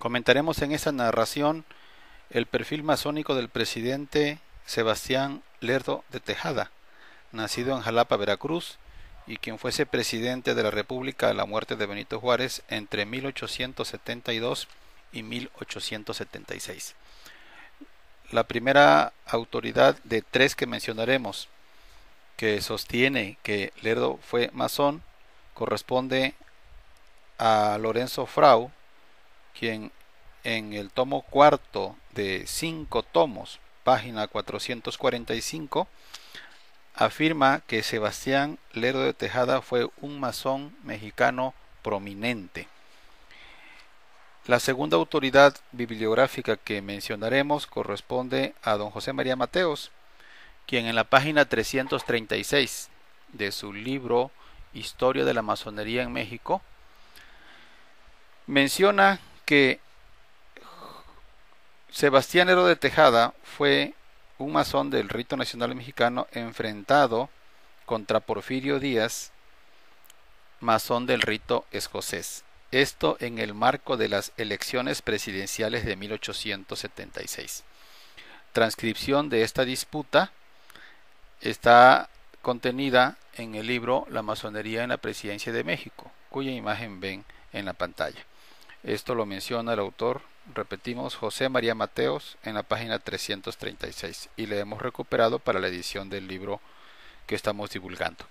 Comentaremos en esta narración el perfil masónico del presidente Sebastián Lerdo de Tejada, nacido en Jalapa, Veracruz, y quien fuese presidente de la República a la muerte de Benito Juárez entre 1872 y 1876. La primera autoridad de tres que mencionaremos que sostiene que Lerdo fue masón corresponde a Lorenzo Frau, quien en el tomo cuarto de cinco tomos, página 445, afirma que Sebastián Lerdo de Tejada fue un masón mexicano prominente. La segunda autoridad bibliográfica que mencionaremos corresponde a don José María Mateos, quien en la página 336 de su libro Historia de la Masonería en México menciona que Sebastián Hero de Tejada fue un masón del rito nacional mexicano enfrentado contra Porfirio Díaz, masón del rito escocés. Esto en el marco de las elecciones presidenciales de 1876. Transcripción de esta disputa está contenida en el libro La masonería en la presidencia de México, cuya imagen ven en la pantalla. Esto lo menciona el autor, repetimos, José María Mateos en la página 336 y le hemos recuperado para la edición del libro que estamos divulgando.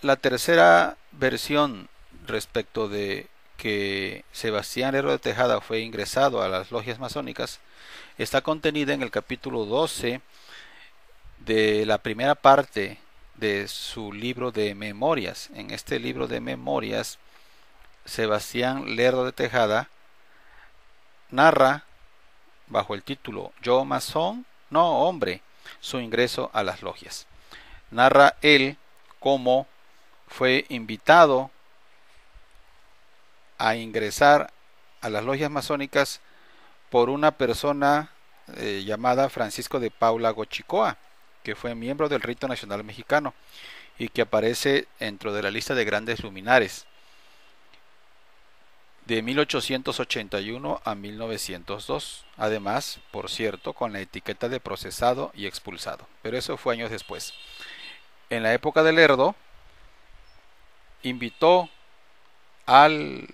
La tercera versión respecto de que Sebastián Herro de Tejada fue ingresado a las logias masónicas está contenida en el capítulo 12 de la primera parte de su libro de memorias. En este libro de memorias Sebastián Lerdo de Tejada narra, bajo el título Yo masón, no hombre, su ingreso a las logias. Narra él cómo fue invitado a ingresar a las logias masónicas por una persona eh, llamada Francisco de Paula Gochicoa, que fue miembro del rito nacional mexicano y que aparece dentro de la lista de grandes luminares de 1881 a 1902, además, por cierto, con la etiqueta de procesado y expulsado, pero eso fue años después. En la época de Lerdo, invitó al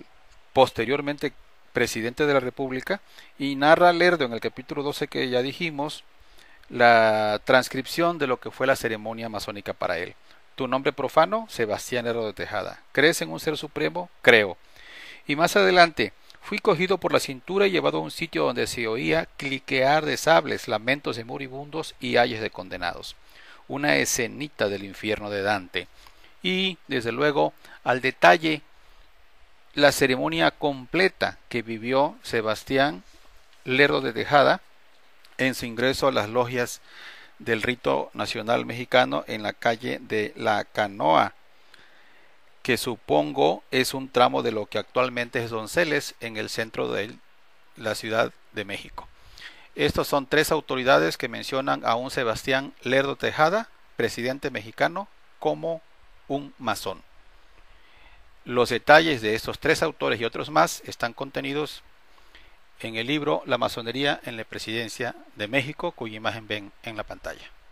posteriormente presidente de la República y narra Lerdo en el capítulo 12 que ya dijimos la transcripción de lo que fue la ceremonia masónica para él. Tu nombre profano, Sebastián Lerdo de Tejada. ¿Crees en un ser supremo? Creo. Y más adelante, fui cogido por la cintura y llevado a un sitio donde se oía cliquear de sables, lamentos de moribundos y ayes de condenados. Una escenita del infierno de Dante. Y, desde luego, al detalle, la ceremonia completa que vivió Sebastián Lerdo de Tejada en su ingreso a las logias del rito nacional mexicano en la calle de La Canoa, que supongo es un tramo de lo que actualmente es Donceles en el centro de la Ciudad de México. Estas son tres autoridades que mencionan a un Sebastián Lerdo Tejada, presidente mexicano, como un masón. Los detalles de estos tres autores y otros más están contenidos en el libro La masonería en la presidencia de México, cuya imagen ven en la pantalla.